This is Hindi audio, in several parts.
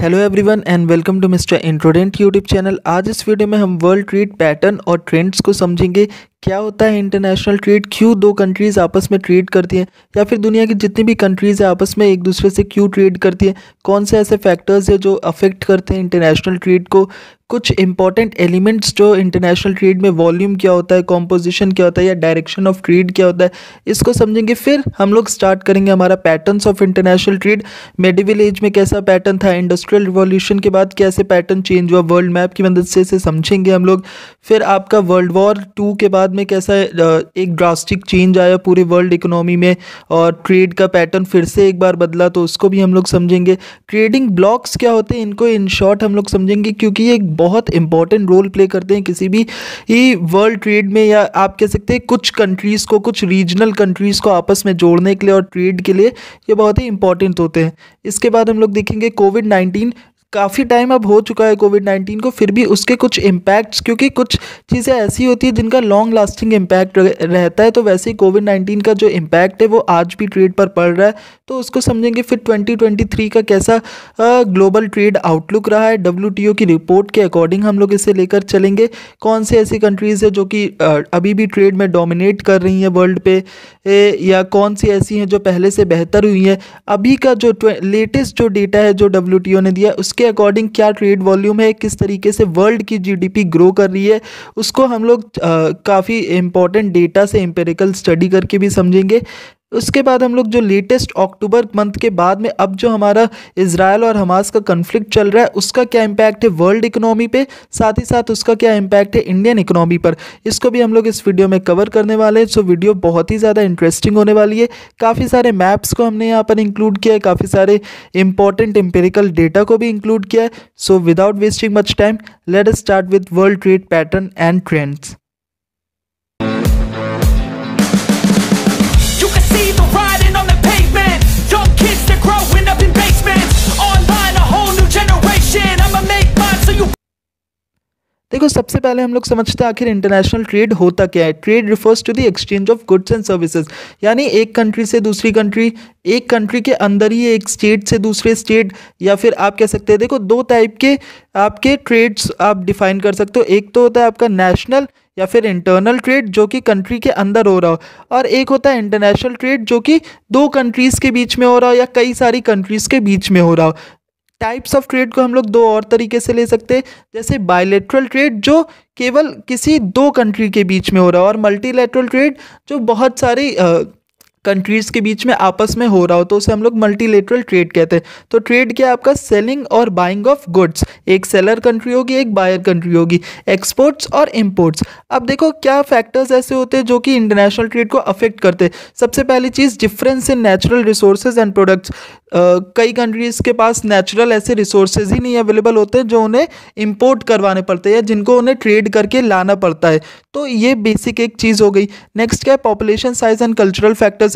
hello everyone and welcome to mister इंट्रोडेंट यूट्यूब चैनल आज इस वीडियो में हम वर्ल्ड ट्रीड पैटर्न और ट्रेंड्स को समझेंगे क्या होता है इंटरनेशनल ट्रेड क्यों दो कंट्रीज़ आपस में ट्रेड करती हैं या फिर दुनिया की जितनी भी कंट्रीज़ है आपस में एक दूसरे से क्यों ट्रेड करती हैं कौन से ऐसे फैक्टर्स है जो अफेक्ट करते हैं इंटरनेशनल ट्रेड को कुछ इंपॉर्टेंट एलिमेंट्स जो इंटरनेशनल ट्रेड में वॉल्यूम क्या होता है कॉम्पोजिशन क्या होता है या डायरेक्शन ऑफ ट्रेड क्या होता है इसको समझेंगे फिर हम लोग स्टार्ट करेंगे हमारा patterns of international trade medieval age में कैसा पैटर्न था इंडस्ट्रियल रिवॉल्यूशन के बाद कैसे पैटर्न चेंज हुआ वर्ल्ड मैप की मदद से इसे समझेंगे हम लोग फिर आपका वर्ल्ड वॉर टू के बाद में कैसा एक ड्रास्टिक चेंज आया पूरे वर्ल्ड इकोनॉमी में और ट्रेड का पैटर्न फिर से एक बार बदला तो उसको भी हम लोग समझेंगे ट्रेडिंग ब्लॉक्स क्या होते हैं इनको इन शॉर्ट हम लोग समझेंगे क्योंकि ये एक बहुत इंपॉर्टेंट रोल प्ले करते हैं किसी भी वर्ल्ड ट्रेड में या आप कह सकते हैं कुछ कंट्रीज़ को कुछ रीजनल कंट्रीज़ को आपस में जोड़ने के लिए और ट्रेड के लिए ये बहुत ही इंपॉर्टेंट होते हैं इसके बाद हम लोग देखेंगे कोविड नाइन्टीन काफ़ी टाइम अब हो चुका है कोविड नाइन्टीन को फिर भी उसके कुछ इम्पैक्ट्स क्योंकि कुछ चीज़ें ऐसी होती है जिनका लॉन्ग लास्टिंग इम्पैक्ट रहता है तो वैसे ही कोविड नाइन्टीन का जो इम्पैक्ट है वो आज भी ट्रेड पर पड़ रहा है तो उसको समझेंगे फिर 2023 का कैसा ग्लोबल ट्रेड आउटलुक रहा है डब्ल्यू की रिपोर्ट के अकॉर्डिंग हम लोग इसे लेकर चलेंगे कौन सी ऐसी कंट्रीज़ है जो कि अभी भी ट्रेड में डोमिनेट कर रही हैं वर्ल्ड पे ए, या कौन सी ऐसी हैं जो पहले से बेहतर हुई हैं अभी का जो लेटेस्ट जो डेटा है जो डब्ल्यू ने दिया उस उसके अकॉर्डिंग क्या ट्रेड वॉल्यूम है किस तरीके से वर्ल्ड की जीडीपी ग्रो कर रही है उसको हम लोग काफ़ी इंपॉर्टेंट डेटा से एम्पेरिकल स्टडी करके भी समझेंगे उसके बाद हम लोग जो लेटेस्ट अक्टूबर मंथ के बाद में अब जो हमारा इसराइल और हमास का कन्फ्लिक्ट चल रहा है उसका क्या इम्पैक्ट है वर्ल्ड इकोनॉमी पे साथ ही साथ उसका क्या इम्पैक्ट है इंडियन इकोनॉमी पर इसको भी हम लोग इस वीडियो में कवर करने वाले हैं सो वीडियो बहुत ही ज़्यादा इंटरेस्टिंग होने वाली है काफ़ी सारे मैप्स को हमने यहाँ पर इंक्लूड किया है काफ़ी सारे इंपॉर्टेंट एम्पेरिकल डेटा को भी इंक्लूड किया है so without wasting much time let start with world trade pattern and trends देखो सबसे पहले हम लोग समझते हैं आखिर इंटरनेशनल ट्रेड होता क्या है trade refers to the exchange of goods and services यानी एक कंट्री से दूसरी कंट्री एक कंट्री के अंदर ही एक स्टेट से दूसरे स्टेट या फिर आप कह सकते हैं देखो दो टाइप के आपके ट्रेड्स आप डिफाइन कर सकते हो एक तो होता है आपका नेशनल या फिर इंटरनल ट्रेड जो कि कंट्री के अंदर हो रहा हो और एक होता है इंटरनेशनल ट्रेड जो कि दो कंट्रीज़ के बीच में हो रहा हो या कई सारी कंट्रीज़ के बीच में हो रहा हो टाइप्स ऑफ ट्रेड को हम लोग दो और तरीके से ले सकते हैं जैसे बायलेट्रल ट्रेड जो केवल किसी दो कंट्री के बीच में हो रहा है और मल्टीलेट्रल ट्रेड जो बहुत सारी कंट्रीज़ के बीच में आपस में हो रहा हो तो उसे हम लोग मल्टीलेटरल ट्रेड कहते हैं तो ट्रेड क्या आपका सेलिंग और बाइंग ऑफ गुड्स एक सेलर कंट्री होगी एक बायर कंट्री होगी एक्सपोर्ट्स और इम्पोर्ट्स अब देखो क्या फैक्टर्स ऐसे होते हैं जो कि इंटरनेशनल ट्रेड को अफेक्ट करते सबसे पहली चीज़ difference in natural resources and products कई कंट्रीज़ के पास नेचुरल ऐसे रिसोर्सेज ही नहीं अवेलेबल होते जो उन्हें इम्पोर्ट करवाने पड़ते हैं या जिनको उन्हें ट्रेड करके लाना पड़ता है तो ये बेसिक एक चीज़ हो गई नेक्स्ट क्या है population size and cultural factors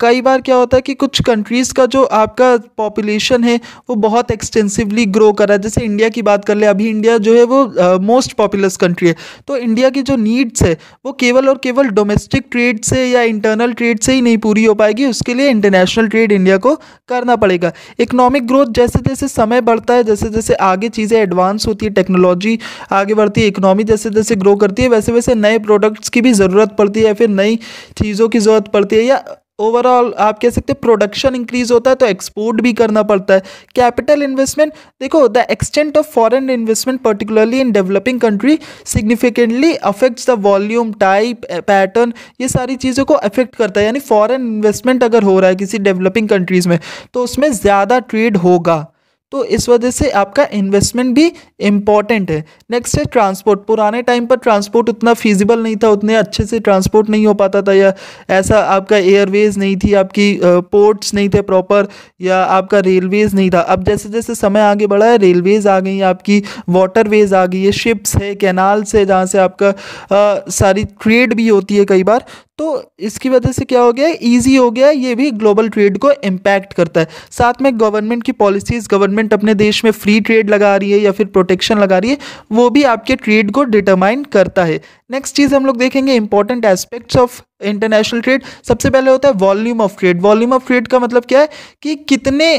कई बार क्या होता है कि कुछ कंट्रीज़ का जो आपका पॉपुलेशन है वो बहुत एक्सटेंसिवली ग्रो कर रहा है जैसे इंडिया की बात कर ले अभी इंडिया जो है वो मोस्ट पॉपुलस कंट्री है तो इंडिया की जो नीड्स है वो केवल और केवल डोमेस्टिक ट्रेड से या इंटरनल ट्रेड से ही नहीं पूरी हो पाएगी उसके लिए इंटरनेशनल ट्रेड इंडिया को करना पड़ेगा इकोनॉमिक ग्रोथ जैसे जैसे समय बढ़ता है जैसे जैसे आगे चीज़ें एडवांस होती है टेक्नोलॉजी आगे बढ़ती है इकोनॉमी जैसे जैसे ग्रो करती है वैसे वैसे नए प्रोडक्ट्स की भी ज़रूरत पड़ती है या फिर नई चीज़ों की ज़रूरत पड़ती है या ओवरऑल आप कह सकते हैं प्रोडक्शन इंक्रीज होता है तो एक्सपोर्ट भी करना पड़ता है कैपिटल इन्वेस्टमेंट देखो the extent of foreign investment particularly in developing country significantly affects the volume type pattern ये सारी चीज़ों को अफेक्ट करता है यानी फॉरेन इन्वेस्टमेंट अगर हो रहा है किसी डेवलपिंग कंट्रीज़ में तो उसमें ज़्यादा ट्रेड होगा तो इस वजह से आपका इन्वेस्टमेंट भी इम्पॉर्टेंट है नेक्स्ट है ट्रांसपोर्ट पुराने टाइम पर ट्रांसपोर्ट उतना फीजिबल नहीं था उतने अच्छे से ट्रांसपोर्ट नहीं हो पाता था या ऐसा आपका एयरवेज नहीं थी आपकी पोर्ट्स नहीं थे प्रॉपर या आपका रेलवेज नहीं था अब जैसे जैसे समय आगे बढ़ा है रेलवेज आ गई आपकी वाटरवेज आ गई है शिप्स है कैनाल्स है जहाँ से आपका आ, सारी ट्रेड भी होती है कई बार तो इसकी वजह से क्या हो गया ईजी हो गया ये भी ग्लोबल ट्रेड को इम्पैक्ट करता है साथ में गवर्नमेंट की पॉलिसीज़ गवर्नमेंट अपने देश में फ्री ट्रेड लगा रही है या फिर प्रोटेक्शन लगा रही है वो भी आपके ट्रेड को डिटरमाइन करता है नेक्स्ट चीज़ हम लोग देखेंगे important aspects of international trade सबसे पहले होता है volume of trade volume of trade का मतलब क्या है कि कितने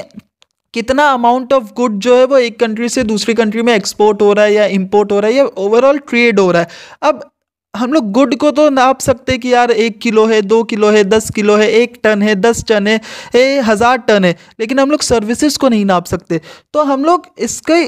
कितना अमाउंट ऑफ गुड जो है वो एक कंट्री से दूसरी कंट्री में एक्सपोर्ट हो रहा है या इंपोर्ट हो रहा है या ओवरऑल ट्रेड हो रहा है अब हम लोग गुड को तो नाप सकते कि यार एक किलो है दो किलो है दस किलो है एक टन है दस टन है ए हज़ार टन है लेकिन हम लोग सर्विसेज को नहीं नाप सकते तो हम लोग इसके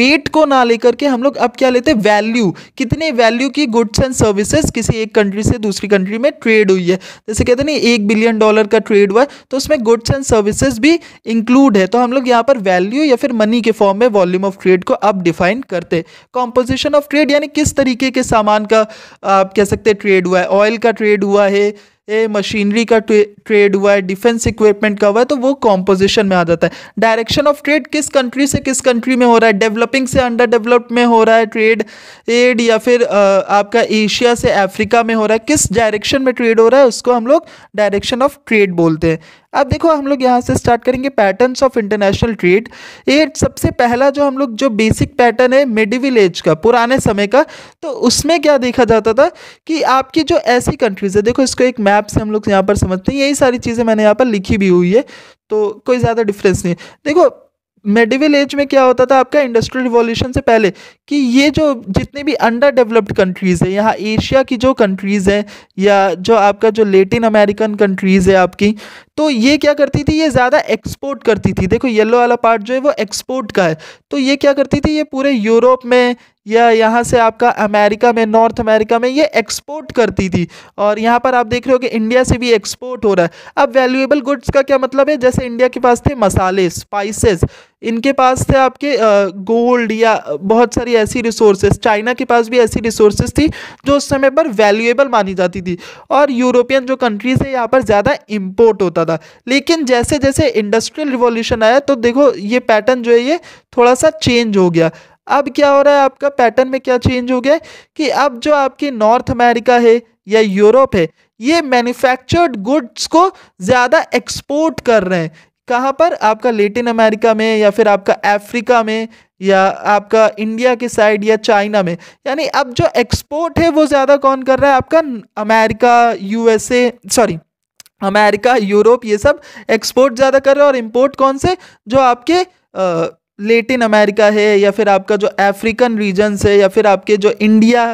वेट को ना लेकर के हम लोग अब क्या लेते हैं वैल्यू कितने वैल्यू की गुड्स एंड सर्विसेज किसी एक कंट्री से दूसरी कंट्री में ट्रेड हुई है जैसे कहते नहीं ना एक बिलियन डॉलर का ट्रेड हुआ है तो उसमें गुड्स एंड सर्विसेज भी इंक्लूड है तो हम लोग यहाँ पर वैल्यू या फिर मनी के फॉर्म में वॉल्यूम ऑफ ट्रेड को अब डिफाइन करते कॉम्पोजिशन ऑफ ट्रेड यानी किस तरीके के सामान का आप कह सकते हैं ट्रेड हुआ है ऑयल का ट्रेड हुआ है ए मशीनरी का ट्रेड हुआ है डिफेंस इक्विपमेंट का हुआ है तो वो कॉम्पोजिशन में आ जाता है डायरेक्शन ऑफ ट्रेड किस कंट्री से किस कंट्री में हो रहा है डेवलपिंग से अंडर डेवलप्ड में हो रहा है ट्रेड एड या फिर आपका एशिया से अफ्रीका में हो रहा है किस डायरेक्शन में ट्रेड हो रहा है उसको हम लोग डायरेक्शन ऑफ ट्रेड बोलते हैं अब देखो हम लोग यहाँ से स्टार्ट करेंगे पैटर्न्स ऑफ इंटरनेशनल ट्रेड ये सबसे पहला जो हम लोग जो बेसिक पैटर्न है मिडिविल एज का पुराने समय का तो उसमें क्या देखा जाता था कि आपकी जो ऐसी कंट्रीज़ है देखो इसको एक मैप से हम लोग यहाँ पर समझते हैं यही सारी चीज़ें मैंने यहाँ पर लिखी भी हुई है तो कोई ज़्यादा डिफरेंस नहीं है देखो मेडिवल एज में क्या होता था आपका इंडस्ट्रियल रिवॉल्यूशन से पहले कि ये जो जितने भी अंडर डेवलप्ड कंट्रीज़ है यहाँ एशिया की जो कंट्रीज़ है या जो आपका जो लेटिन अमेरिकन कंट्रीज़ है आपकी तो ये क्या करती थी ये ज़्यादा एक्सपोर्ट करती थी देखो येलो वाला पार्ट जो है वो एक्सपोर्ट का है तो ये क्या करती थी ये पूरे यूरोप में या यहाँ से आपका अमेरिका में नॉर्थ अमेरिका में ये एक्सपोर्ट करती थी और यहाँ पर आप देख रहे हो कि इंडिया से भी एक्सपोर्ट हो रहा है अब वैल्यूएबल गुड्स का क्या मतलब है जैसे इंडिया के पास थे मसाले स्पाइसेस इनके पास थे आपके गोल्ड या बहुत सारी ऐसी रिसोर्सेज चाइना के पास भी ऐसी रिसोर्सेज थी जो उस समय पर वैल्यूएबल मानी जाती थी और यूरोपियन जो कंट्रीज है यहाँ पर ज़्यादा इम्पोर्ट होता था लेकिन जैसे जैसे इंडस्ट्रियल रिवोल्यूशन आया तो देखो ये पैटर्न जो है ये थोड़ा सा चेंज हो गया अब क्या हो रहा है आपका पैटर्न में क्या चेंज हो गया कि अब जो आपकी नॉर्थ अमेरिका है या यूरोप है ये मैन्युफैक्चर्ड गुड्स को ज़्यादा एक्सपोर्ट कर रहे हैं कहाँ पर आपका लेटिन अमेरिका में या फिर आपका अफ्रीका में या आपका इंडिया के साइड या चाइना में यानी अब जो एक्सपोर्ट है वो ज़्यादा कौन कर रहा है आपका America USA sorry America Europe ये सब एक्सपोर्ट ज़्यादा कर रहे हैं और इम्पोर्ट कौन से जो आपके आ, लेटिन अमेरिका है या फिर आपका जो अफ्रीकन रीजन्स है या फिर आपके जो इंडिया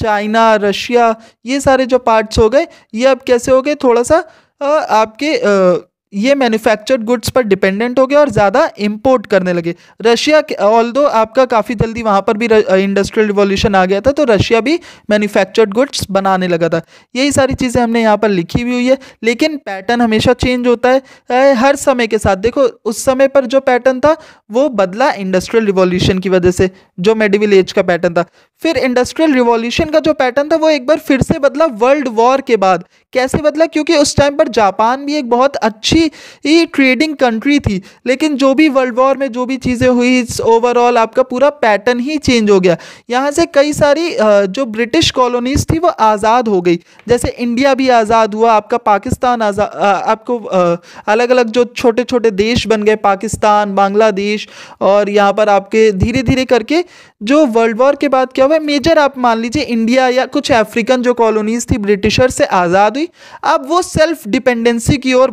चाइना रशिया ये सारे जो पार्ट्स हो गए ये अब कैसे हो गए थोड़ा सा आपके आ, ये मैन्युफैक्चर्ड गुड्स पर डिपेंडेंट हो गए और ज़्यादा इम्पोर्ट करने लगे रशिया ऑल दो आपका काफ़ी जल्दी वहाँ पर भी इंडस्ट्रियल रिवॉल्यूशन आ गया था तो रशिया भी मैन्युफैक्चर्ड गुड्स बनाने लगा था यही सारी चीज़ें हमने यहाँ पर लिखी हुई हुई है लेकिन पैटर्न हमेशा चेंज होता है हर समय के साथ देखो उस समय पर जो पैटर्न था वो बदला इंडस्ट्रियल रिवॉल्यूशन की वजह से जो मेडिविल एज का पैटर्न था फिर इंडस्ट्रियल रिवॉल्यूशन का जो पैटर्न था वो एक बार फिर से बदला वर्ल्ड वॉर के बाद कैसे बदला क्योंकि उस टाइम पर जापान भी एक बहुत अच्छी ही ट्रेडिंग कंट्री थी लेकिन जो भी वर्ल्ड वॉर में जो भी चीज़ें हुई ओवरऑल आपका पूरा पैटर्न ही चेंज हो गया यहाँ से कई सारी जो ब्रिटिश कॉलोनीज थी वो आज़ाद हो गई जैसे इंडिया भी आज़ाद हुआ आपका पाकिस्तान आज़ाद आपको अलग अलग जो छोटे छोटे देश बन गए पाकिस्तान बांग्लादेश और यहाँ पर आपके धीरे धीरे करके जो वर्ल्ड वॉर के बाद क्या हुआ है मेजर आप मान लीजिए इंडिया या कुछ अफ्रीकन जो कॉलोनीज थी ब्रिटिशर से आज़ाद हुई अब वो सेल्फ डिपेंडेंसी की ओर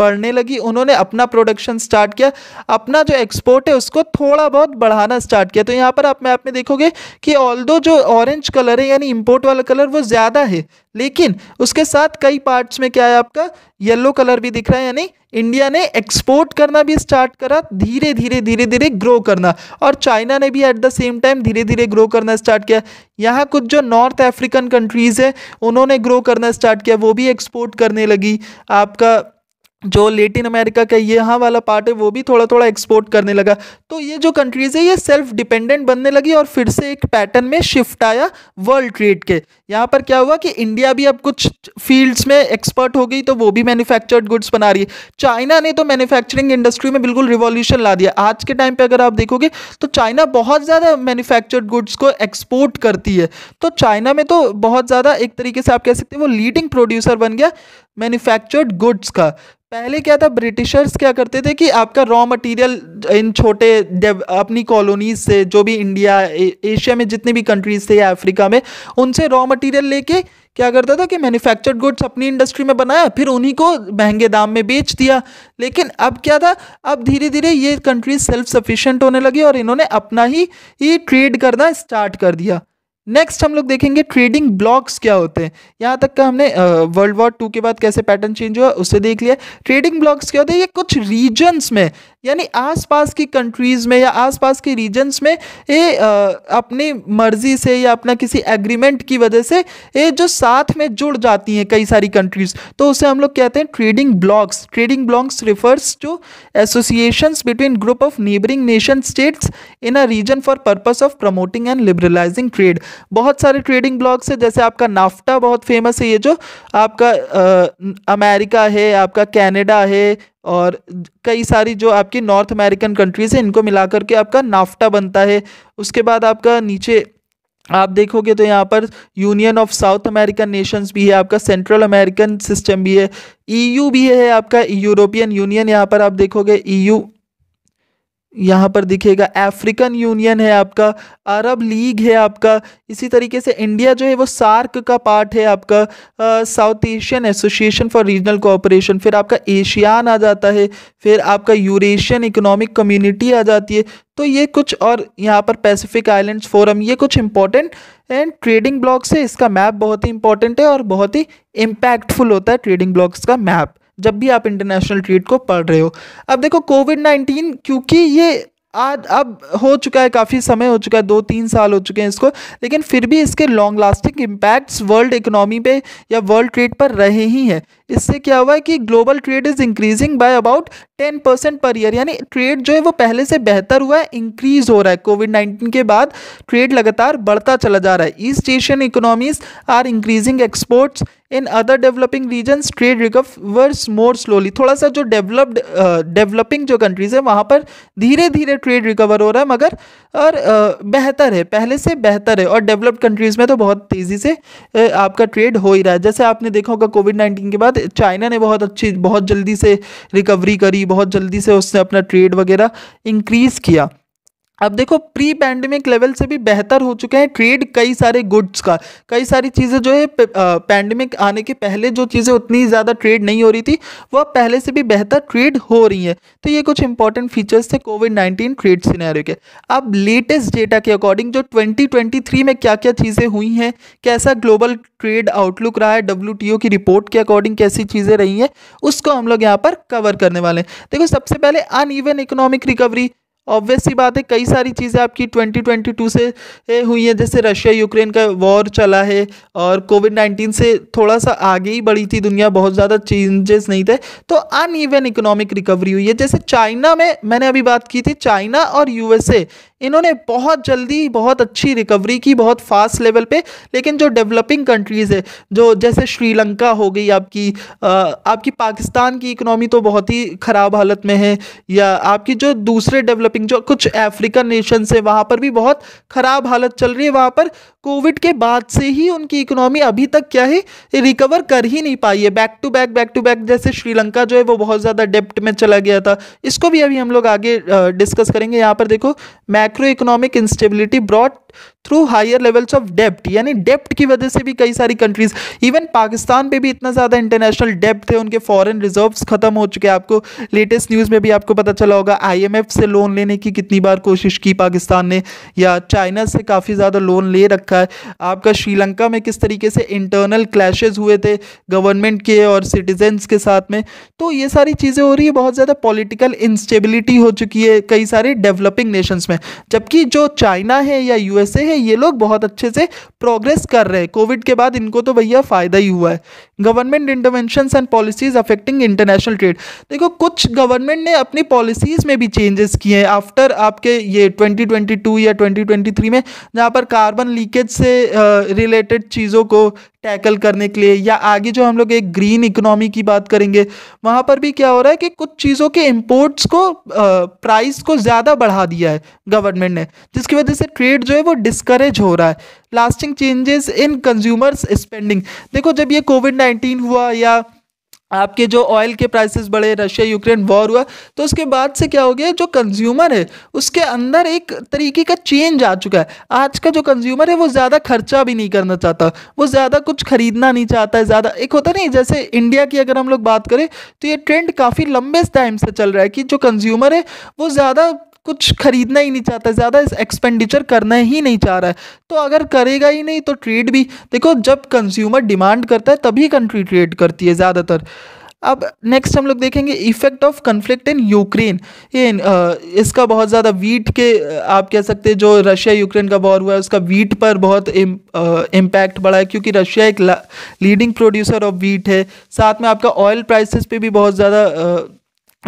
बढ़ने लगी उन्होंने अपना प्रोडक्शन स्टार्ट किया अपना जो एक्सपोर्ट है उसको थोड़ा बहुत बढ़ाना स्टार्ट किया तो यहाँ पर आप मैप में देखोगे कि ऑल जो ऑरेंज कलर है यानी इम्पोर्ट वाला कलर वो ज़्यादा है लेकिन उसके साथ कई पार्ट्स में क्या है आपका येलो कलर भी दिख रहा है यानी इंडिया ने एक्सपोर्ट करना भी स्टार्ट करा धीरे धीरे धीरे धीरे ग्रो करना और चाइना ने भी एट द सेम टाइम धीरे धीरे ग्रो करना स्टार्ट किया यहाँ कुछ जो नॉर्थ अफ्रीकन कंट्रीज़ है उन्होंने ग्रो करना स्टार्ट किया वो भी एक्सपोर्ट करने लगी आपका जो लेटिन अमेरिका का यहाँ वाला पार्ट है वो भी थोड़ा थोड़ा एक्सपोर्ट करने लगा तो ये जो कंट्रीज़ है ये सेल्फ डिपेंडेंट बनने लगी और फिर से एक पैटर्न में शिफ्ट आया वर्ल्ड ट्रेड के यहाँ पर क्या हुआ कि इंडिया भी अब कुछ फील्ड्स में एक्सपर्ट हो गई तो वो भी मैन्युफैक्चर्ड गुड्स बना रही है चाइना ने तो मैन्युफैक्चरिंग इंडस्ट्री में बिल्कुल रिवॉल्यूशन ला दिया आज के टाइम पर अगर आप देखोगे तो चाइना बहुत ज़्यादा मैन्युफैक्चर्ड गुड्स को एक्सपोर्ट करती है तो चाइना में तो बहुत ज़्यादा एक तरीके से आप कह सकते हैं वो लीडिंग प्रोड्यूसर बन गया मैन्युफैक्चर्ड गुड्स का पहले क्या था ब्रिटिशर्स क्या करते थे कि आपका रॉ मटेरियल इन छोटे अपनी कॉलोनीज से जो भी इंडिया एशिया में जितने भी कंट्रीज थे या अफ्रीका में उनसे रॉ मटेरियल लेके क्या करता था कि मैन्युफैक्चर्ड गुड्स अपनी इंडस्ट्री में बनाया फिर उन्हीं को महंगे दाम में बेच दिया लेकिन अब क्या था अब धीरे धीरे ये कंट्रीज सेल्फ सफिशेंट होने लगी और इन्होंने अपना ही ये ट्रेड करना स्टार्ट कर दिया नेक्स्ट हम लोग देखेंगे ट्रेडिंग ब्लॉक्स क्या होते हैं यहाँ तक का हमने वर्ल्ड वॉर टू के बाद कैसे पैटर्न चेंज हुआ उससे देख लिया ट्रेडिंग ब्लॉक्स क्या होते हैं ये कुछ रीजन्स में यानी आसपास की कंट्रीज़ में या आसपास के रीजन्स में ये अपनी मर्ज़ी से या अपना किसी एग्रीमेंट की वजह से ये जो साथ में जुड़ जाती हैं कई सारी कंट्रीज़ तो उसे हम लोग कहते हैं trading blocs trading blocs refers to associations between group of neighbouring nation states in a region for purpose of promoting and liberalising trade बहुत सारे ट्रेडिंग ब्लॉग्स है जैसे आपका नाफ्टा बहुत फेमस है ये जो आपका आ, अमेरिका है आपका कैनेडा है और कई सारी जो आपकी नॉर्थ अमेरिकन कंट्रीज़ है इनको मिला करके आपका नाफ्टा बनता है उसके बाद आपका नीचे आप देखोगे तो यहाँ पर union of South American nations भी है आपका सेंट्रल अमेरिकन सिस्टम भी है ईयू e भी है आपका यूरोपियन यूनियन यहाँ पर आप देखोगे ईयू e यहाँ पर दिखेगा अफ्रीकन यूनियन है आपका अरब लीग है आपका इसी तरीके से इंडिया जो है वो सार्क का पार्ट है आपका South Asian Association for Regional Cooperation फिर आपका एशियान आ जाता है फिर आपका यूरेशियन इकोनॉमिक कम्युनिटी आ जाती है तो ये कुछ और यहाँ पर पैसिफिक आइलैंड्स फोरम ये कुछ इंपॉर्टेंट एंड ट्रेडिंग ब्लॉक्स है इसका मैप बहुत ही इंपॉर्टेंट है और बहुत ही इम्पैक्टफुल होता है ट्रेडिंग ब्लॉक्स का मैप जब भी आप इंटरनेशनल ट्रेड को पढ़ रहे हो अब देखो कोविड नाइन्टीन क्योंकि ये आज अब हो चुका है काफ़ी समय हो चुका है दो तीन साल हो चुके हैं इसको लेकिन फिर भी इसके long lasting impacts world economy पे या वर्ल्ड ट्रेड पर रहे ही हैं इससे क्या हुआ है कि global trade is increasing by about ten percent per year यानी ट्रेड जो है वो पहले से बेहतर हुआ है इंक्रीज़ हो रहा है कोविड नाइन्टीन के बाद ट्रेड लगातार बढ़ता चला जा रहा है East Asian economies are increasing exports in other developing region trade recovers more slowly थोड़ा सा जो डेवलप्ड डेवलपिंग uh, जो कंट्रीज है वहाँ पर धीरे धीरे ट्रेड रिकवर हो रहा है मगर और uh, बेहतर है पहले से बेहतर है और डेवलप्ड कंट्रीज़ में तो बहुत तेज़ी से uh, आपका ट्रेड हो ही रहा है जैसे आपने देखा होगा कोविड नाइन्टीन के बाद चाइना ने बहुत अच्छी बहुत जल्दी से रिकवरी करी बहुत जल्दी से उसने अपना ट्रेड वगैरह इंक्रीज़ किया अब देखो प्री पैंडमिक लेवल से भी बेहतर हो चुके हैं ट्रेड कई सारे गुड्स का कई सारी चीज़ें जो है पैंडमिक आने के पहले जो चीज़ें उतनी ज़्यादा ट्रेड नहीं हो रही थी वह पहले से भी बेहतर ट्रेड हो रही हैं तो ये कुछ इंपॉर्टेंट फीचर्स थे कोविड नाइन्टीन ट्रेड सिनेरियो के अब लेटेस्ट डेटा के अकॉर्डिंग जो ट्वेंटी में क्या क्या चीज़ें हुई हैं कैसा ग्लोबल ट्रेड आउटलुक रहा है डब्ल्यू की रिपोर्ट के अकॉर्डिंग कैसी चीज़ें रही हैं उसको हम लोग यहाँ पर कवर करने वाले हैं देखो सबसे पहले अन इकोनॉमिक रिकवरी ऑब्वियस सी बात है कई सारी चीज़ें आपकी 2022 से हुई हैं जैसे रशिया यूक्रेन का वॉर चला है और कोविड 19 से थोड़ा सा आगे ही बढ़ी थी दुनिया बहुत ज़्यादा चेंजेस नहीं थे तो अन इवन इकोनॉमिक रिकवरी हुई है जैसे चाइना में मैंने अभी बात की थी चाइना और यूएसए इन्होंने बहुत जल्दी बहुत अच्छी रिकवरी की बहुत फास्ट लेवल पे लेकिन जो डेवलपिंग कंट्रीज़ है जो जैसे श्रीलंका हो गई आपकी आ, आपकी पाकिस्तान की इकनॉमी तो बहुत ही ख़राब हालत में है या आपकी जो दूसरे डेवलपिंग जो कुछ अफ्रीकन नेशन है वहाँ पर भी बहुत ख़राब हालत चल रही है वहाँ पर कोविड के बाद से ही उनकी इकोनॉमी अभी तक क्या है रिकवर कर ही नहीं पाई है back to back back to back जैसे श्रीलंका जो है वो बहुत ज़्यादा डेप्ट में चला गया था इसको भी अभी हम लोग आगे डिस्कस करेंगे यहाँ पर देखो macro economic instability broad through higher levels of डेप्ट यानी डेप्ट की वजह से भी कई सारी कंट्रीज इवन पाकिस्तान पे भी इतना ज़्यादा इंटरनेशनल डेप्ट थे उनके फॉरेन रिजर्व्स खत्म हो चुके हैं आपको लेटेस्ट न्यूज़ में भी आपको पता चला होगा आईएमएफ से लोन लेने की कितनी बार कोशिश की पाकिस्तान ने या चाइना से काफ़ी ज़्यादा लोन ले रखा है आपका श्रीलंका में किस तरीके से इंटरनल क्लैशेज हुए थे गवर्नमेंट के और सिटीजन्स के साथ में तो ये सारी चीज़ें हो रही है बहुत ज़्यादा पॉलिटिकल इंस्टेबिलिटी हो चुकी है कई सारे डेवलपिंग नेशंस में जबकि जो चाइना है या यूएस जैसे है ये लोग बहुत अच्छे से प्रोग्रेस कर रहे हैं कोविड के बाद इनको तो भैया फ़ायदा ही हुआ है government intervention and policies affecting international trade देखो कुछ गवर्नमेंट ने अपनी पॉलिसीज़ में भी चेंजेस किए हैं आफ्टर आपके ये 2022 या 2023 में जहाँ पर कार्बन लीकेज से रिलेटेड चीज़ों को टैकल करने के लिए या आगे जो हम लोग एक ग्रीन इकोनॉमी की बात करेंगे वहाँ पर भी क्या हो रहा है कि कुछ चीज़ों के इम्पोर्ट्स को प्राइस को ज़्यादा बढ़ा दिया है गवर्नमेंट ने जिसकी वजह से ट्रेड जो है वो डिस्करेज हो रहा है lasting changes in consumers spending देखो जब ये कोविड नाइन्टीन हुआ या आपके जो ऑयल के प्राइसेस बढ़े रशिया यूक्रेन वॉर हुआ तो उसके बाद से क्या हो गया जो कंज्यूमर है उसके अंदर एक तरीके का चेंज आ चुका है आज का जो कंज्यूमर है वो ज़्यादा खर्चा भी नहीं करना चाहता वो ज़्यादा कुछ खरीदना नहीं चाहता है ज़्यादा एक होता नहीं जैसे इंडिया की अगर हम लोग बात करें तो ये ट्रेंड काफ़ी लंबे टाइम से चल रहा है कि जो कंज्यूमर है वो ज़्यादा कुछ खरीदना ही नहीं चाहता ज़्यादा एक्सपेंडिचर करना ही नहीं चाह रहा है तो अगर करेगा ही नहीं तो ट्रेड भी देखो जब कंज्यूमर डिमांड करता है तभी कंट्री ट्रेड करती है ज़्यादातर अब नेक्स्ट हम लोग देखेंगे effect of conflict in Ukraine ये इसका बहुत ज़्यादा वीट के आप कह सकते हैं जो रशिया यूक्रेन का वॉर हुआ है उसका वीट पर बहुत इम्पैक्ट बढ़ा है क्योंकि रशिया एक लीडिंग प्रोड्यूसर ऑफ वीट है साथ में आपका ऑयल प्राइसेस पे भी बहुत ज़्यादा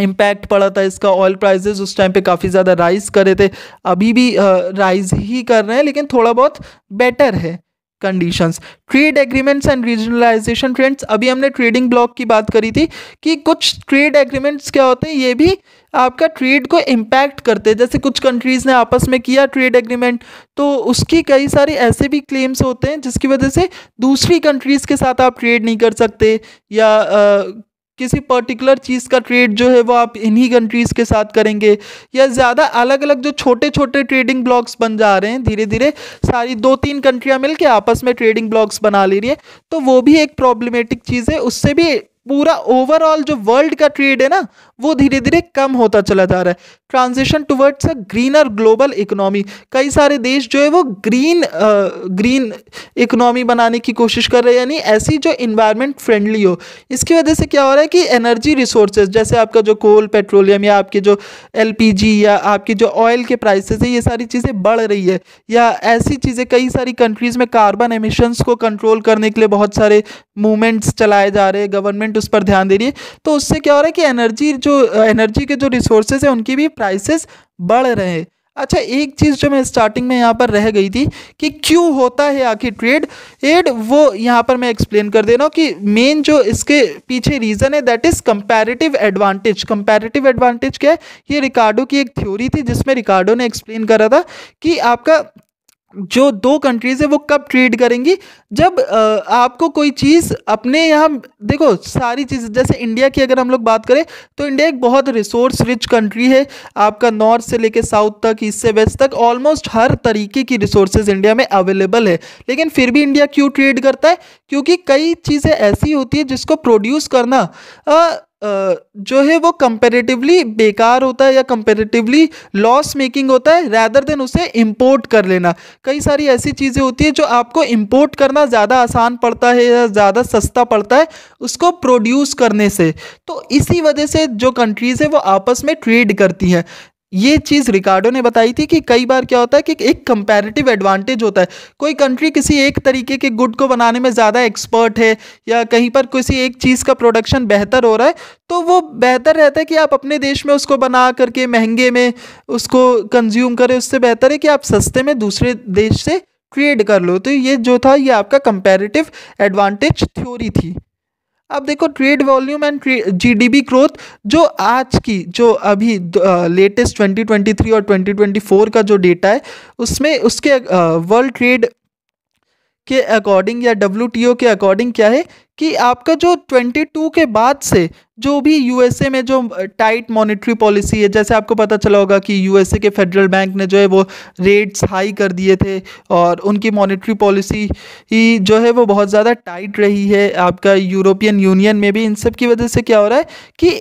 इम्पैक्ट पड़ा था इसका ऑयल प्राइजेज उस टाइम पे काफ़ी ज़्यादा राइज कर रहे थे अभी भी राइज ही कर रहे हैं लेकिन थोड़ा बहुत बेटर है conditions trade agreements and regionalisation trends अभी हमने ट्रेडिंग ब्लॉक की बात करी थी कि कुछ ट्रेड एग्रीमेंट्स क्या होते हैं ये भी आपका ट्रेड को इम्पैक्ट करते हैं जैसे कुछ कंट्रीज़ ने आपस में किया ट्रेड एग्रीमेंट तो उसकी कई सारे ऐसे भी क्लेम्स होते हैं जिसकी वजह से दूसरी कंट्रीज़ के साथ आप ट्रेड नहीं कर सकते या आ, किसी पर्टिकुलर चीज़ का ट्रेड जो है वो आप इन्हीं कंट्रीज़ के साथ करेंगे या ज़्यादा अलग अलग जो छोटे छोटे ट्रेडिंग ब्लॉक्स बन जा रहे हैं धीरे धीरे सारी दो तीन कंट्रियाँ मिलकर आपस में ट्रेडिंग ब्लॉक्स बना ले रही है तो वो भी एक प्रॉब्लमेटिक चीज़ है उससे भी पूरा ओवरऑल जो वर्ल्ड का ट्रेड है ना वो धीरे धीरे कम होता चला जा रहा है transition towards a greener global economy कई सारे देश जो है वो ग्रीन आ, ग्रीन इकोनॉमी बनाने की कोशिश कर रहे हैं यानी ऐसी जो इन्वायरमेंट फ्रेंडली हो इसकी वजह से क्या हो रहा है कि एनर्जी रिसोर्सेज जैसे आपका जो कोल पेट्रोलियम या आपके जो एल या आपकी जो ऑयल के प्राइसेस है ये सारी चीज़ें बढ़ रही है या ऐसी चीज़ें कई सारी कंट्रीज़ में कार्बन एमिशंस को कंट्रोल करने के लिए बहुत सारे मूवमेंट्स चलाए जा रहे हैं गवर्नमेंट गवर्नमेंट उस पर ध्यान दे रही है तो उससे क्या हो रहा है कि एनर्जी जो एनर्जी के जो रिसोर्सेज हैं उनकी भी प्राइसेस बढ़ रहे हैं अच्छा एक चीज़ जो मैं स्टार्टिंग में यहाँ पर रह गई थी कि क्यों होता है आखिर ट्रेड एड वो यहाँ पर मैं एक्सप्लेन कर दे रहा हूँ कि मेन जो इसके पीछे रीज़न है that is comparative advantage comparative advantage क्या है ये रिकार्डो की एक थ्योरी थी जिसमें रिकार्डो ने एक्सप्लेन करा था कि आपका जो दो कंट्रीज़ है वो कब ट्रेड करेंगी जब आ, आपको कोई चीज़ अपने यहाँ देखो सारी चीज़ जैसे इंडिया की अगर हम लोग बात करें तो इंडिया एक बहुत रिसोर्स रिच कंट्री है आपका नॉर्थ से लेके साउथ तक ईस्ट से वेस्ट तक ऑलमोस्ट हर तरीके की रिसोर्सेज इंडिया में अवेलेबल है लेकिन फिर भी इंडिया क्यों ट्रेड करता है क्योंकि कई चीज़ें ऐसी होती है जिसको प्रोड्यूस करना आ, जो है वो कंपेरेटिवली बेकार होता है या कंपेरेटिवली लॉस मेकिंग होता है रैदर देन उसे इम्पोर्ट कर लेना कई सारी ऐसी चीज़ें होती हैं जो आपको इम्पोर्ट करना ज़्यादा आसान पड़ता है या ज़्यादा सस्ता पड़ता है उसको प्रोड्यूस करने से तो इसी वजह से जो कंट्रीज़ है वो आपस में ट्रेड करती हैं ये चीज़ रिकार्डो ने बताई थी कि कई बार क्या होता है कि एक कंपैरेटिव एडवांटेज होता है कोई कंट्री किसी एक तरीके के गुड को बनाने में ज़्यादा एक्सपर्ट है या कहीं पर किसी एक चीज़ का प्रोडक्शन बेहतर हो रहा है तो वो बेहतर रहता है कि आप अपने देश में उसको बना करके महंगे में उसको कंज्यूम करें उससे बेहतर है कि आप सस्ते में दूसरे देश से ट्रेड कर लो तो ये जो था ये आपका कंपेरेटिव एडवांटेज थ्योरी थी अब देखो trade volume and GDP growth जो आज की जो अभी लेटेस्ट 2023 और 2024 का जो डेटा है उसमें उसके वर्ल्ड ट्रेड के अकॉर्डिंग या डब्ल्यू के अकॉर्डिंग क्या है कि आपका जो 22 के बाद से जो भी यूएसए में जो टाइट मॉनेटरी पॉलिसी है जैसे आपको पता चला होगा कि यूएसए के फेडरल बैंक ने जो है वो रेट्स हाई कर दिए थे और उनकी मॉनेटरी पॉलिसी ही जो है वो बहुत ज़्यादा टाइट रही है आपका यूरोपियन यूनियन में भी इन सब की वजह से क्या हो रहा है कि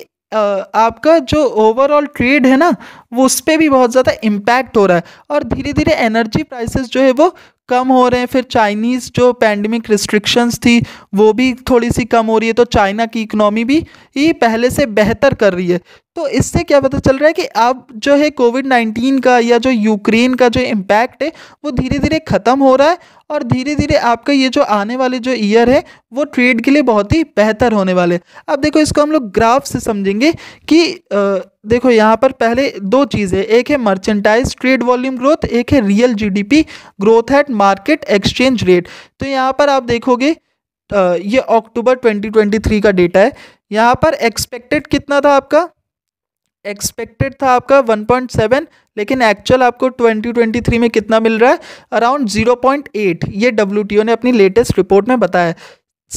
आपका जो ओवरऑल ट्रेड है ना वो उस पर भी बहुत ज़्यादा इम्पैक्ट हो रहा है और धीरे धीरे एनर्जी प्राइसेस जो है वो कम हो रहे हैं फिर चाइनीज़ जो पैंडमिक रिस्ट्रिक्शंस थी वो भी थोड़ी सी कम हो रही है तो चाइना की इकनॉमी भी ये पहले से बेहतर कर रही है तो इससे क्या पता चल रहा है कि अब जो है कोविड नाइन्टीन का या जो यूक्रेन का जो इम्पैक्ट है वो धीरे धीरे ख़त्म हो रहा है और धीरे धीरे आपका ये जो आने वाले जो ईयर है वो ट्रेड के लिए बहुत ही बेहतर होने वाले अब देखो इसको हम लोग ग्राफ से समझेंगे कि देखो यहाँ पर पहले दो चीज़ है एक है मर्चेंटाइज ट्रेड वॉल्यूम ग्रोथ एक है real GDP growth at market exchange rate तो यहाँ पर आप देखोगे ये अक्टूबर ट्वेंटी का डेटा है यहाँ पर एक्सपेक्टेड कितना था आपका एक्सपेक्टेड था आपका 1.7 लेकिन एक्चुअल आपको 2023 में कितना मिल रहा है अराउंड 0.8 ये डब्ल्यू ने अपनी लेटेस्ट रिपोर्ट में बताया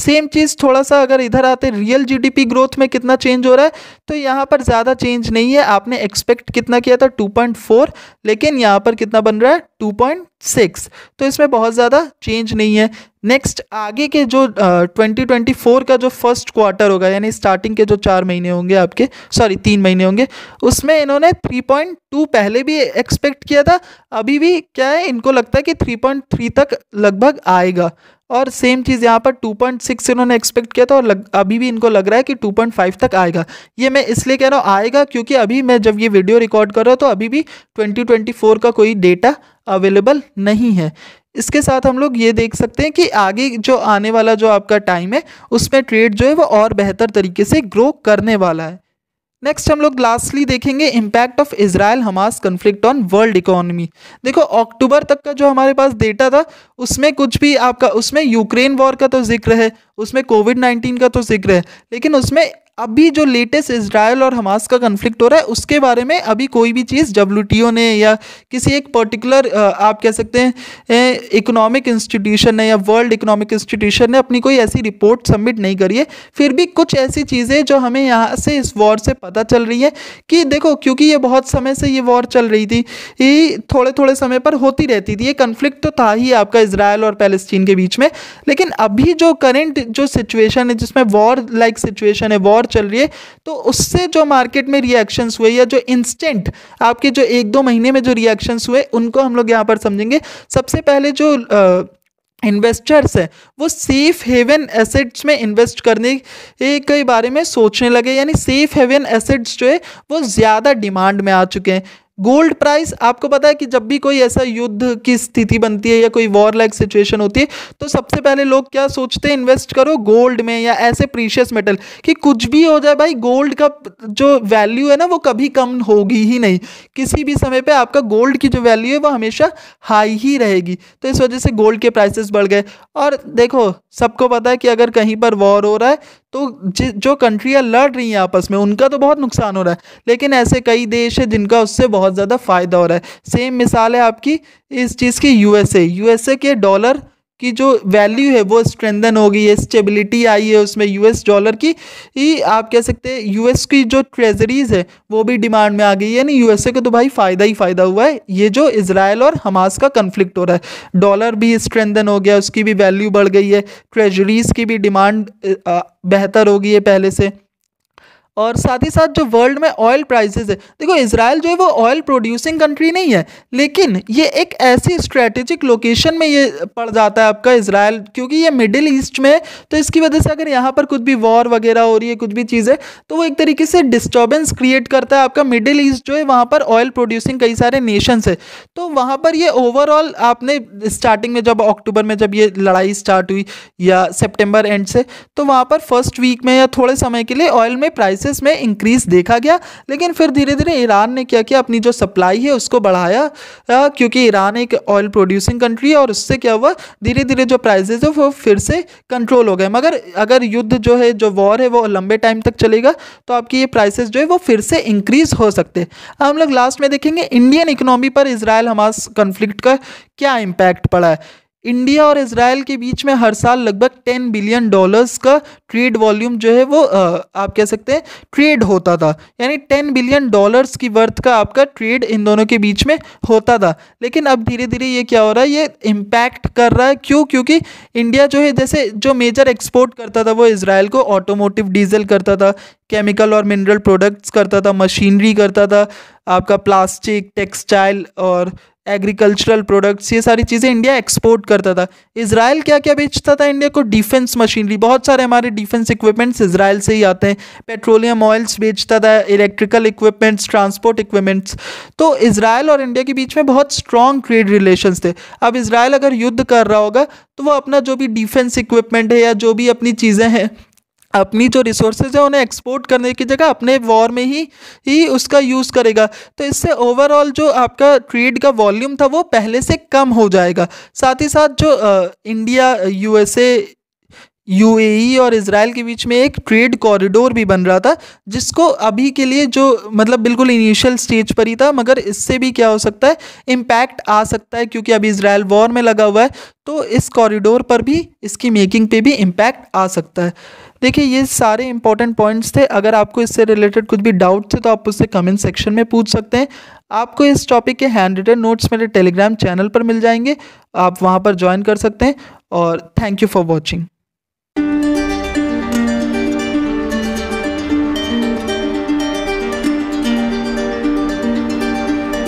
सेम चीज़ थोड़ा सा अगर इधर आते रियल जीडीपी ग्रोथ में कितना चेंज हो रहा है तो यहाँ पर ज़्यादा चेंज नहीं है आपने एक्सपेक्ट कितना किया था 2.4 लेकिन यहाँ पर कितना बन रहा है 2.6 तो इसमें बहुत ज़्यादा चेंज नहीं है नेक्स्ट आगे के जो ट्वेंटी ट्वेंटी फोर का जो फर्स्ट क्वार्टर होगा यानी स्टार्टिंग के जो चार महीने होंगे आपके सॉरी तीन महीने होंगे उसमें इन्होंने थ्री पॉइंट टू पहले भी एक्सपेक्ट किया था अभी भी क्या है इनको लगता है कि थ्री पॉइंट थ्री तक लगभग आएगा और सेम चीज़ यहाँ पर 2.6 इन्होंने एक्सपेक्ट किया था और लग, अभी भी इनको लग रहा है कि 2.5 तक आएगा ये मैं इसलिए कह रहा हूँ आएगा क्योंकि अभी मैं जब ये वीडियो रिकॉर्ड कर रहा हूँ तो अभी भी 2024 का कोई डेटा अवेलेबल नहीं है इसके साथ हम लोग ये देख सकते हैं कि आगे जो आने वाला जो आपका टाइम है उसमें ट्रेड जो है वो और बेहतर तरीके से ग्रो करने वाला है नेक्स्ट हम लोग लास्टली देखेंगे impact of Israel Hamas conflict on world economy देखो अक्टूबर तक का जो हमारे पास डेटा था उसमें कुछ भी आपका उसमें यूक्रेन वॉर का तो जिक्र है उसमें कोविड नाइन्टीन का तो जिक्र है लेकिन उसमें अभी जो लेटेस्ट इसराइल और हमास का कन्फ्लिक्ट हो रहा है उसके बारे में अभी कोई भी चीज़ डब्ल्यू ने या किसी एक पर्टिकुलर आप कह सकते हैं इकोनॉमिक इंस्टीट्यूशन ने या वर्ल्ड इकोनॉमिक इंस्टीट्यूशन ने अपनी कोई ऐसी रिपोर्ट सबमिट नहीं करी है फिर भी कुछ ऐसी चीज़ें जो हमें यहाँ से इस वॉर से पता चल रही है कि देखो क्योंकि ये बहुत समय से ये वॉर चल रही थी ये थोड़े थोड़े समय पर होती रहती थी ये कन्फ्लिक्ट तो था ही आपका इसराइल और पैलेस्टीन के बीच में लेकिन अभी जो करेंट जो सिचुएशन है जिसमें वॉर लाइक सिचुएशन है वॉर और चल रही है तो उससे जो मार्केट में रिएक्शंस हुए या जो इंस्टेंट आपके जो एक दो महीने में जो रिएक्शंस हुए उनको हम लोग यहाँ पर समझेंगे सबसे पहले जो आ, इन्वेस्टर्स हैं वो सेफ हेवन एसेट्स में इन्वेस्ट करने के बारे में सोचने लगे यानी सेफ हेवन एसेट्स जो है वो ज़्यादा डिमांड में आ चुके हैं गोल्ड प्राइस आपको पता है कि जब भी कोई ऐसा युद्ध की स्थिति बनती है या कोई वॉर लाइक सिचुएशन होती है तो सबसे पहले लोग क्या सोचते हैं इन्वेस्ट करो गोल्ड में या ऐसे प्रीशियस मेटल कि कुछ भी हो जाए भाई गोल्ड का जो वैल्यू है ना वो कभी कम होगी ही नहीं किसी भी समय पर आपका गोल्ड की जो वैल्यू है वो हमेशा हाई ही रहेगी तो इस वजह से गोल्ड के प्राइसेस बढ़ गए और देखो सबको पता है कि अगर कहीं पर वॉर हो रहा है तो जो कंट्रियाँ लड़ रही हैं आपस में उनका तो बहुत नुकसान हो रहा है लेकिन ऐसे कई देश हैं जिनका उससे बहुत ज़्यादा फ़ायदा हो रहा है सेम मिसाल है आपकी इस चीज़ की यूएसए यूएसए के डॉलर की जो वैल्यू है वो स्ट्रेंदन हो गई है स्टेबिलिटी आई है उसमें यूएस डॉलर की ही आप कह सकते हैं यूएस की जो ट्रेजरीज है वो भी डिमांड में आ गई है यानी यूएसए को तो भाई फ़ायदा ही फ़ायदा हुआ है ये जो इसराइल और हमास का कन्फ्लिक्ट हो रहा है डॉलर भी स्ट्रेंदन हो गया उसकी भी वैल्यू बढ़ गई है ट्रेजरीज़ की भी डिमांड बेहतर हो गई है पहले से और साथ ही साथ जो वर्ल्ड में ऑयल प्राइसेस है देखो इसराइल जो है वो ऑयल प्रोड्यूसिंग कंट्री नहीं है लेकिन ये एक ऐसी स्ट्रेटेजिक लोकेशन में ये पड़ जाता है आपका इसराइल क्योंकि ये मिडिल ईस्ट में है तो इसकी वजह से अगर यहाँ पर कुछ भी वॉर वगैरह हो रही है कुछ भी चीज़ है तो वो एक तरीके से डिस्टर्बेंस क्रिएट करता है आपका मिडिल ईस्ट जो है वहाँ पर ऑयल प्रोड्यूसिंग कई सारे नेशंस है तो वहाँ पर ये ओवरऑल आपने स्टार्टिंग में जब अक्टूबर में जब ये लड़ाई स्टार्ट हुई या सेप्टेम्बर एंड से तो वहाँ पर फर्स्ट वीक में या थोड़े समय के लिए ऑयल में प्राइस प्राइसेस में इंक्रीज देखा गया लेकिन फिर धीरे धीरे ईरान ने क्या किया अपनी जो सप्लाई है उसको बढ़ाया क्योंकि ईरान एक ऑयल प्रोड्यूसिंग कंट्री है और उससे क्या हुआ धीरे धीरे जो प्राइजेज है वो फिर से कंट्रोल हो गए मगर अगर युद्ध जो है जो वॉर है वो लंबे टाइम तक चलेगा तो आपकी ये प्राइसेस जो है वो फिर से इंक्रीज हो सकते हैं हम लोग लास्ट में देखेंगे इंडियन इकोनॉमी पर इसराइल हमास कन्फ्लिक्ट का क्या इम्पैक्ट पड़ा है इंडिया और इसराइल के बीच में हर साल लगभग टेन बिलियन डॉलर्स का ट्रेड वॉल्यूम जो है वो आप कह सकते हैं ट्रेड होता था यानी टेन बिलियन डॉलर्स की वर्थ का आपका ट्रेड इन दोनों के बीच में होता था लेकिन अब धीरे धीरे ये क्या हो रहा है ये इम्पैक्ट कर रहा है क्यों क्योंकि इंडिया जो है जैसे जो मेजर एक्सपोर्ट करता था वो इसराइल को ऑटोमोटिव डीजल करता था केमिकल और मिनरल प्रोडक्ट्स करता था मशीनरी करता था आपका प्लास्टिक टेक्सटाइल और एग्रीकल्चरल प्रोडक्ट्स ये सारी चीज़ें इंडिया एक्सपोर्ट करता था इसराइल क्या क्या बेचता था इंडिया को डिफेंस मशीनरी बहुत सारे हमारे डिफेंस इक्विपमेंट्स इसराइल से ही आते हैं पेट्रोलियम ऑयल्स बेचता था इलेक्ट्रिकल इक्विपमेंट्स ट्रांसपोर्ट इक्विपमेंट्स तो इसराइल और इंडिया के बीच में बहुत स्ट्रॉन्ग ट्रेड रिलेशन थे अब इसराइल अगर युद्ध कर रहा होगा तो वो अपना जो भी डिफेंस इक्विपमेंट है या जो भी अपनी चीज़ें हैं अपनी जो रिसोर्सेज है उन्हें एक्सपोर्ट करने की जगह अपने वॉर में ही ही उसका यूज़ करेगा तो इससे ओवरऑल जो आपका ट्रेड का वॉल्यूम था वो पहले से कम हो जाएगा साथ ही साथ जो आ, इंडिया यूएसए यूएई और इसराइल के बीच में एक ट्रेड कॉरिडोर भी बन रहा था जिसको अभी के लिए जो मतलब बिल्कुल इनिशियल स्टेज पर ही था मगर इससे भी क्या हो सकता है इम्पैक्ट आ सकता है क्योंकि अभी इसराइल वॉर में लगा हुआ है तो इस कॉरिडोर पर भी इसकी मेकिंग पे भी इम्पैक्ट आ सकता है देखिए ये सारे इंपॉर्टेंट पॉइंट्स थे अगर आपको इससे रिलेटेड कुछ भी डाउट थे तो आप उससे कमेंट सेक्शन में पूछ सकते हैं आपको इस टॉपिक के हैंड रिटन नोट्स मेरे टेलीग्राम चैनल पर मिल जाएंगे आप वहाँ पर ज्वाइन कर सकते हैं और थैंक यू फॉर वॉचिंग